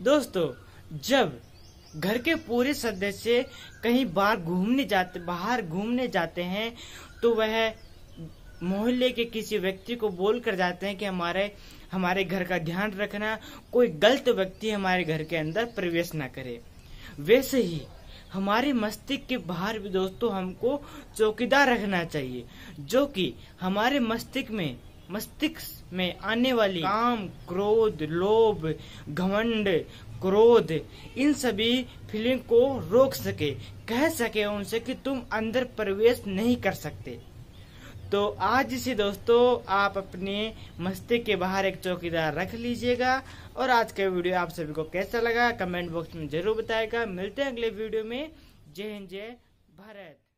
दोस्तों जब घर के पूरे सदस्य कहीं बाहर घूमने जाते बाहर घूमने जाते हैं तो वह मोहल्ले के किसी व्यक्ति को बोल कर जाते हैं कि हमारे हमारे घर का ध्यान रखना कोई गलत व्यक्ति हमारे घर के अंदर प्रवेश ना करे वैसे ही हमारे मस्तिष्क के बाहर भी दोस्तों हमको चौकीदार रखना चाहिए जो कि हमारे मस्तिष्क में मस्तिष्क में आने वाली काम क्रोध लोभ घमंड क्रोध इन सभी फीलिंग को रोक सके कह सके उनसे कि तुम अंदर प्रवेश नहीं कर सकते तो आज से दोस्तों आप अपने मस्तिष्क के बाहर एक चौकीदार रख लीजिएगा और आज का वीडियो आप सभी को कैसा लगा कमेंट बॉक्स में जरूर बताएगा मिलते हैं अगले वीडियो में जय हिंद जय भारत